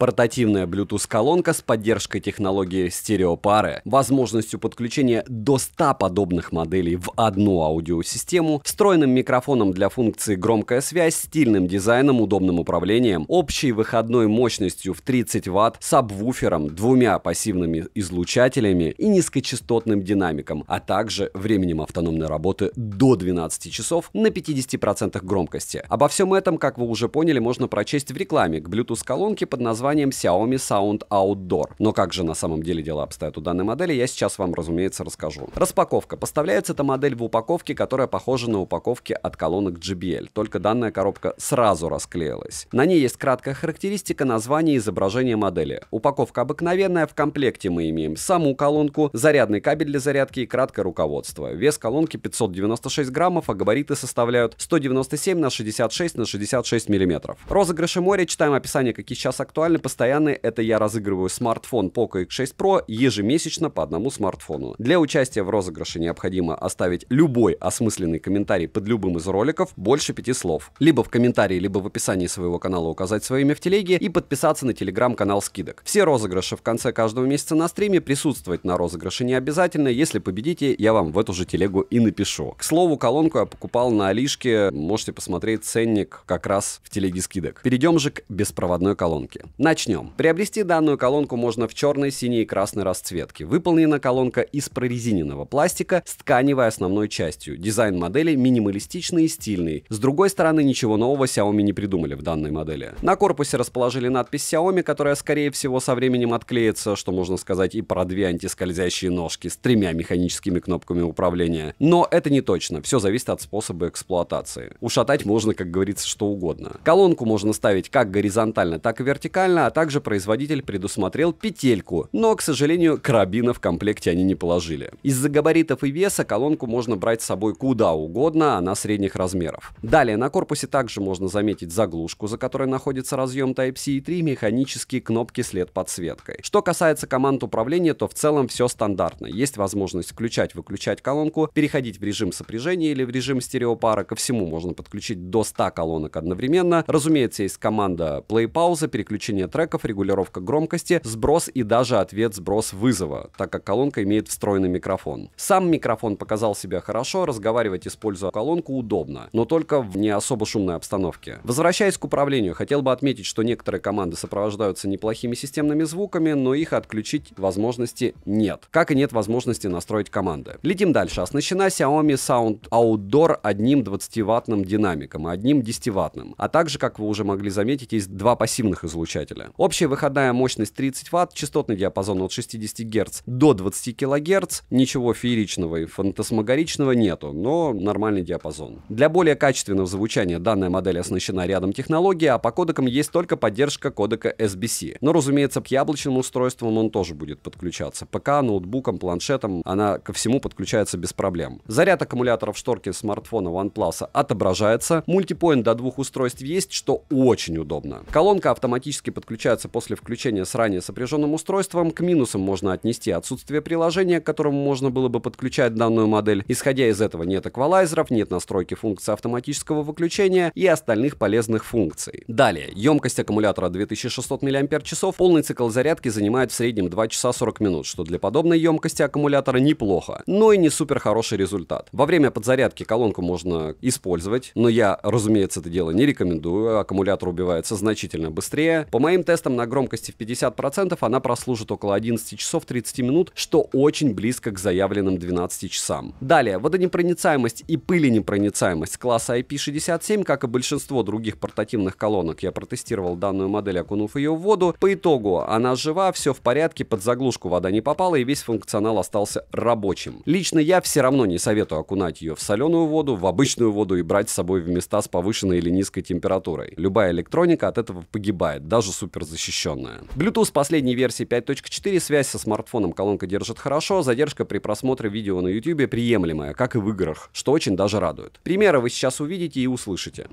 Портативная Bluetooth-колонка с поддержкой технологии стереопары, возможностью подключения до 100 подобных моделей в одну аудиосистему, встроенным микрофоном для функции громкая связь, стильным дизайном, удобным управлением, общей выходной мощностью в 30 Вт, сабвуфером, двумя пассивными излучателями и низкочастотным динамиком, а также временем автономной работы до 12 часов на 50% громкости. Обо всем этом, как вы уже поняли, можно прочесть в рекламе к Bluetooth-колонке под названием названием Xiaomi Sound Outdoor. Но как же на самом деле дела обстоят у данной модели, я сейчас вам, разумеется, расскажу. Распаковка. Поставляется эта модель в упаковке, которая похожа на упаковки от колонок JBL, только данная коробка сразу расклеилась. На ней есть краткая характеристика, название и изображение модели. Упаковка обыкновенная, в комплекте мы имеем саму колонку, зарядный кабель для зарядки и краткое руководство. Вес колонки 596 граммов, а габариты составляют 197 на 66 на 66 миллиметров. Розыгрыши моря читаем описание, какие сейчас актуальны, постоянный — это я разыгрываю смартфон Poco X6 Pro ежемесячно по одному смартфону. Для участия в розыгрыше необходимо оставить любой осмысленный комментарий под любым из роликов больше пяти слов. Либо в комментарии, либо в описании своего канала указать свое имя в телеге и подписаться на телеграм-канал скидок. Все розыгрыши в конце каждого месяца на стриме присутствовать на розыгрыше не обязательно. Если победите, я вам в эту же телегу и напишу. К слову, колонку я покупал на Алишке. Можете посмотреть ценник как раз в телеге скидок. Перейдем же к беспроводной колонке. На Начнем. Приобрести данную колонку можно в черной, синей и красной расцветке. Выполнена колонка из прорезиненного пластика с тканевой основной частью. Дизайн модели минималистичный и стильный. С другой стороны, ничего нового Xiaomi не придумали в данной модели. На корпусе расположили надпись Xiaomi, которая, скорее всего, со временем отклеится, что можно сказать и про две антискользящие ножки с тремя механическими кнопками управления. Но это не точно, все зависит от способа эксплуатации. Ушатать можно, как говорится, что угодно. Колонку можно ставить как горизонтально, так и вертикально, отдельно, а также производитель предусмотрел петельку, но, к сожалению, карабина в комплекте они не положили. Из-за габаритов и веса колонку можно брать с собой куда угодно, она средних размеров. Далее на корпусе также можно заметить заглушку, за которой находится разъем Type-C и три механические кнопки с LED-подсветкой. Что касается команд управления, то в целом все стандартно. Есть возможность включать-выключать колонку, переходить в режим сопряжения или в режим стереопара. Ко всему можно подключить до 100 колонок одновременно. Разумеется, есть команда play-пауза, переключение проигрывание треков, регулировка громкости, сброс и даже ответ-сброс вызова, так как колонка имеет встроенный микрофон. Сам микрофон показал себя хорошо, разговаривать, используя колонку, удобно, но только в не особо шумной обстановке. Возвращаясь к управлению, хотел бы отметить, что некоторые команды сопровождаются неплохими системными звуками, но их отключить возможности нет, как и нет возможности настроить команды. Летим дальше. Оснащена Xiaomi Sound Outdoor одним 20-ваттным динамиком и одним 10-ваттным, а также, как вы уже могли заметить, есть два пассивных излучателя выключателя. Общая выходная мощность 30 Вт, частотный диапазон от 60 Гц до 20 кГц. Ничего фееричного и фантасмагоричного нету, но нормальный диапазон. Для более качественного звучания данная модель оснащена рядом технологий, а по кодекам есть только поддержка кодека SBC. Но, разумеется, к яблочным устройствам он тоже будет подключаться. ПК, ноутбуком, планшетом она ко всему подключается без проблем. Заряд аккумуляторов шторки смартфона OnePlus а, отображается. Мультипоинт до двух устройств есть, что очень удобно. Колонка автоматически подключаются после включения с ранее сопряженным устройством, к минусам можно отнести отсутствие приложения, к которому можно было бы подключать данную модель. Исходя из этого нет эквалайзеров, нет настройки функции автоматического выключения и остальных полезных функций. Далее, емкость аккумулятора 2600 мАч, полный цикл зарядки занимает в среднем 2 часа 40 минут, что для подобной емкости аккумулятора неплохо, но и не супер хороший результат. Во время подзарядки колонку можно использовать, но я, разумеется, это дело не рекомендую, аккумулятор убивается значительно быстрее. По моей моим тестом на громкости в 50% она прослужит около 11 часов 30 минут, что очень близко к заявленным 12 часам. Далее, водонепроницаемость и пыленепроницаемость класса IP67, как и большинство других портативных колонок, я протестировал данную модель, окунув ее в воду. По итогу, она жива, все в порядке, под заглушку вода не попала и весь функционал остался рабочим. Лично я все равно не советую окунать ее в соленую воду, в обычную воду и брать с собой в места с повышенной или низкой температурой. Любая электроника от этого погибает, даже супер защищенная. Bluetooth последней версии 5.4, связь со смартфоном колонка держит хорошо, задержка при просмотре видео на YouTube приемлемая, как и в играх, что очень даже радует. Примеры вы сейчас увидите и услышите.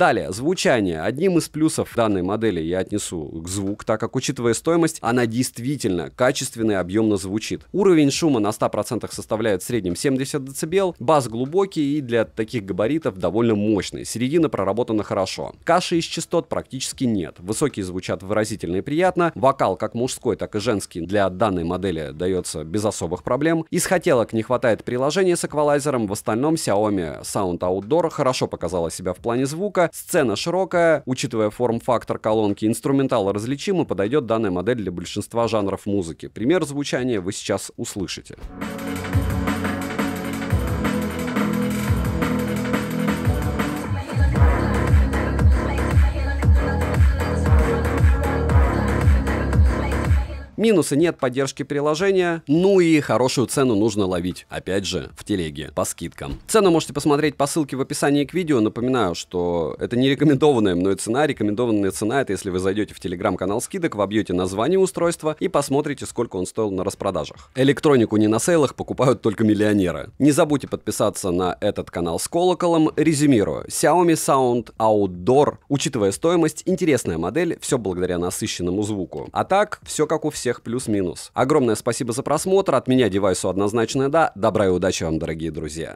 Далее, звучание. Одним из плюсов данной модели я отнесу к звук, так как, учитывая стоимость, она действительно качественно и объемно звучит. Уровень шума на 100% составляет в среднем 70 дБ, бас глубокий и для таких габаритов довольно мощный, середина проработана хорошо. Каши из частот практически нет, высокие звучат выразительно и приятно, вокал как мужской, так и женский для данной модели дается без особых проблем. Из хотелок не хватает приложения с эквалайзером, в остальном Xiaomi Sound Outdoor хорошо показала себя в плане звука, Сцена широкая, учитывая форм-фактор колонки, инструментал различимый подойдет данная модель для большинства жанров музыки. Пример звучания вы сейчас услышите. Минусы нет поддержки приложения, ну и хорошую цену нужно ловить, опять же, в телеге, по скидкам. Цену можете посмотреть по ссылке в описании к видео. Напоминаю, что это не рекомендованная мной цена. Рекомендованная цена это если вы зайдете в телеграм-канал скидок, вобьете название устройства и посмотрите, сколько он стоил на распродажах. Электронику не на сейлах покупают только миллионеры. Не забудьте подписаться на этот канал с колоколом. Резюмирую. Xiaomi Sound Outdoor, учитывая стоимость, интересная модель, все благодаря насыщенному звуку. А так, все как у всех всех плюс-минус. Огромное спасибо за просмотр. От меня девайсу однозначное да. Добра и удачи вам, дорогие друзья.